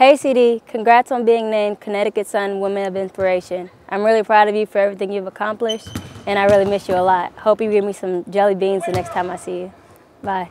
Hey CD, congrats on being named Connecticut Sun Women of Inspiration. I'm really proud of you for everything you've accomplished and I really miss you a lot. Hope you give me some jelly beans the next time I see you. Bye.